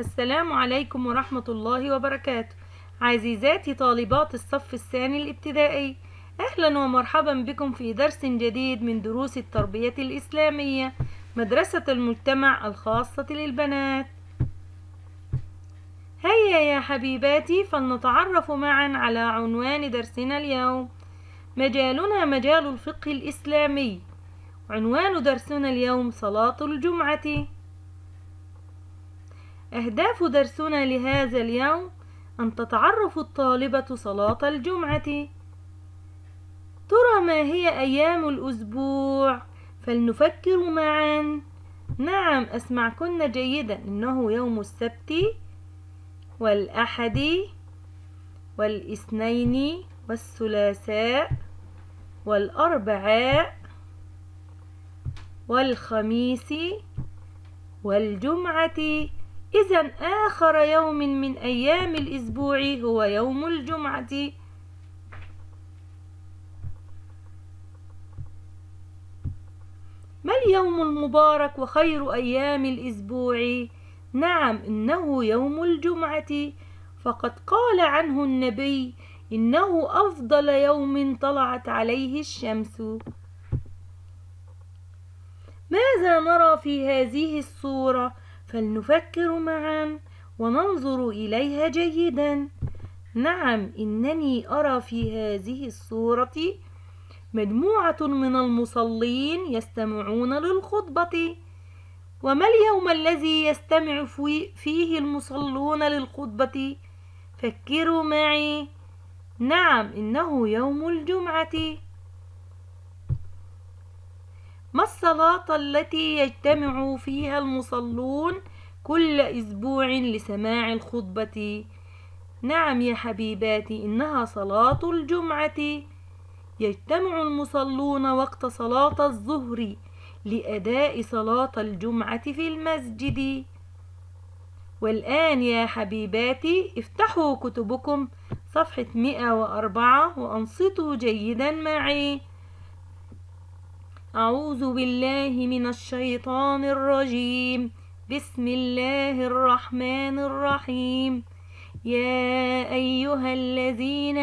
السلام عليكم ورحمة الله وبركاته عزيزاتي طالبات الصف الثاني الابتدائي أهلا ومرحبا بكم في درس جديد من دروس التربية الإسلامية مدرسة المجتمع الخاصة للبنات هيا يا حبيباتي فلنتعرف معا على عنوان درسنا اليوم مجالنا مجال الفقه الإسلامي عنوان درسنا اليوم صلاة الجمعة أهداف درسنا لهذا اليوم أن تتعرف الطالبة صلاة الجمعة ترى ما هي أيام الأسبوع فلنفكر معا نعم أسمعكن جيدا إنه يوم السبت والأحد والاثنين والثلاثاء والأربعاء والخميس والجمعة إذا آخر يوم من أيام الأسبوع هو يوم الجمعة ما اليوم المبارك وخير أيام الأسبوع؟ نعم إنه يوم الجمعة فقد قال عنه النبي إنه أفضل يوم طلعت عليه الشمس ماذا نرى في هذه الصورة؟ فلنفكر معا وننظر إليها جيدا نعم إنني أرى في هذه الصورة مجموعة من المصلين يستمعون للخطبة وما اليوم الذي يستمع فيه المصلون للخطبة فكروا معي نعم إنه يوم الجمعة ما الصلاة التي يجتمع فيها المصلون كل أسبوع لسماع الخطبة نعم يا حبيباتي إنها صلاة الجمعة يجتمع المصلون وقت صلاة الظهر لأداء صلاة الجمعة في المسجد والآن يا حبيباتي افتحوا كتبكم صفحة 104 وأنصتوا جيدا معي أعوذ بالله من الشيطان الرجيم بسم الله الرحمن الرحيم يا أيها الذين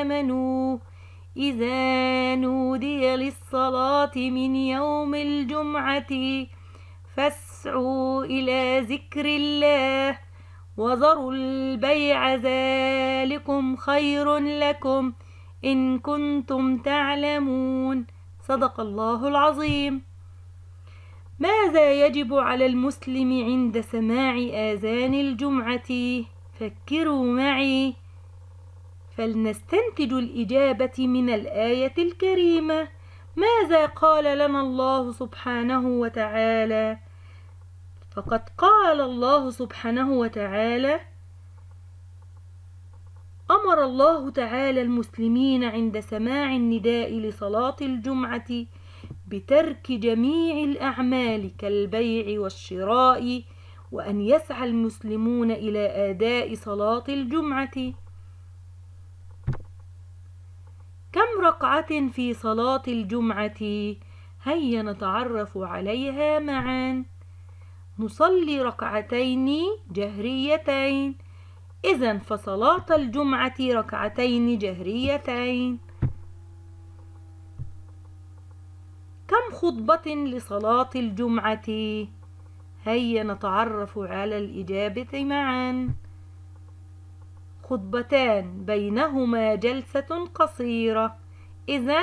آمنوا إذا نودي للصلاة من يوم الجمعة فاسعوا إلى ذكر الله وذروا البيع ذلكم خير لكم إن كنتم تعلمون صدق الله العظيم ماذا يجب على المسلم عند سماع آذان الجمعة؟ فكروا معي فلنستنتج الإجابة من الآية الكريمة ماذا قال لنا الله سبحانه وتعالى؟ فقد قال الله سبحانه وتعالى أمر الله تعالى المسلمين عند سماع النداء لصلاة الجمعة بترك جميع الأعمال كالبيع والشراء وأن يسعى المسلمون إلى آداء صلاة الجمعة كم ركعة في صلاة الجمعة؟ هيا نتعرف عليها معا نصلي ركعتين جهريتين إذا فصلاة الجمعة ركعتين جهريتين كم خطبة لصلاة الجمعة؟ هيا نتعرف على الإجابة معا خطبتان بينهما جلسة قصيرة إذا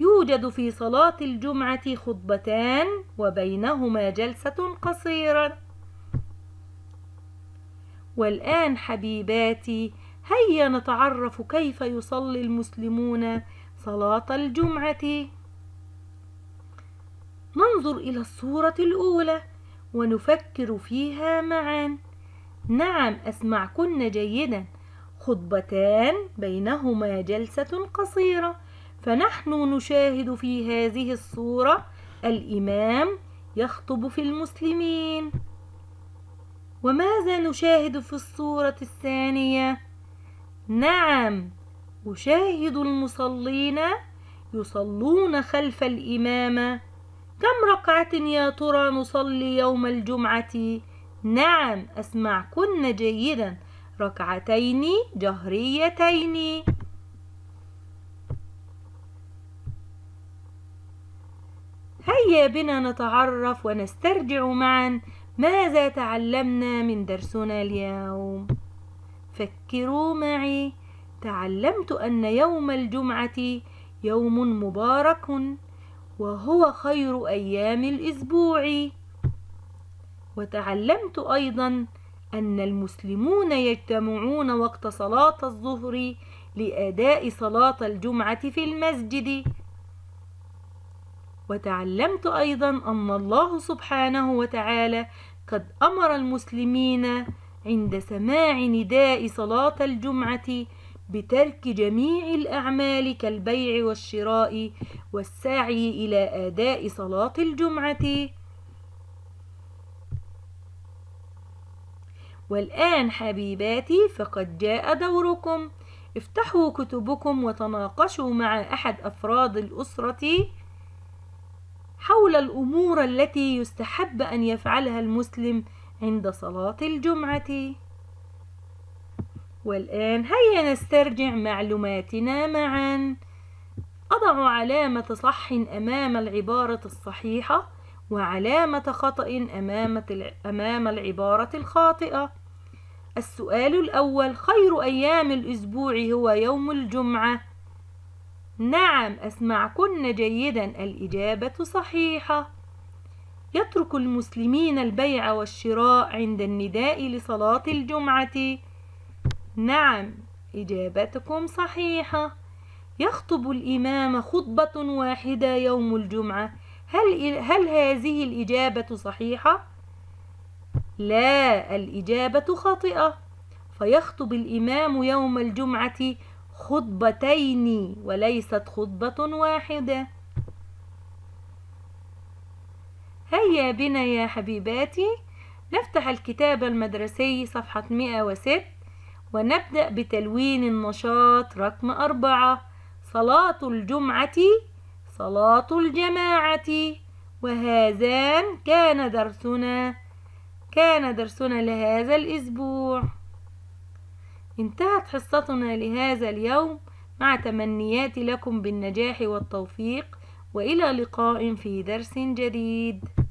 يوجد في صلاة الجمعة خطبتان وبينهما جلسة قصيرة والآن حبيباتي هيا نتعرف كيف يصلي المسلمون صلاة الجمعة ننظر إلى الصورة الأولى ونفكر فيها معا نعم أسمعكن جيدا خطبتان بينهما جلسة قصيرة فنحن نشاهد في هذه الصورة الإمام يخطب في المسلمين وماذا نشاهد في الصورة الثانية؟ نعم أشاهد المصلين يصلون خلف الإمامة كم ركعة يا ترى نصلي يوم الجمعة؟ نعم أسمعكن جيدا ركعتين جهريتين هيا بنا نتعرف ونسترجع معا ماذا تعلمنا من درسنا اليوم فكروا معي تعلمت ان يوم الجمعه يوم مبارك وهو خير ايام الاسبوع وتعلمت ايضا ان المسلمون يجتمعون وقت صلاه الظهر لاداء صلاه الجمعه في المسجد وتعلمت أيضا أن الله سبحانه وتعالى قد أمر المسلمين عند سماع نداء صلاة الجمعة بترك جميع الأعمال كالبيع والشراء والسعي إلى أداء صلاة الجمعة والآن حبيباتي فقد جاء دوركم افتحوا كتبكم وتناقشوا مع أحد أفراد الأسرة حول الأمور التي يستحب أن يفعلها المسلم عند صلاة الجمعة والآن هيا نسترجع معلوماتنا معا أضع علامة صح أمام العبارة الصحيحة وعلامة خطأ أمام العبارة الخاطئة السؤال الأول خير أيام الأسبوع هو يوم الجمعة نعم أسمعكن جيدا الإجابة صحيحة يترك المسلمين البيع والشراء عند النداء لصلاة الجمعة نعم إجابتكم صحيحة يخطب الإمام خطبة واحدة يوم الجمعة هل, هل هذه الإجابة صحيحة؟ لا الإجابة خاطئة فيخطب الإمام يوم الجمعة خطبتين وليست خطبة واحدة هيا بنا يا حبيباتي نفتح الكتاب المدرسي صفحة 106 ونبدأ بتلوين النشاط رقم أربعة صلاة الجمعة صلاة الجماعة وهذان كان درسنا كان درسنا لهذا الأسبوع انتهت حصتنا لهذا اليوم مع تمنياتي لكم بالنجاح والتوفيق والى لقاء في درس جديد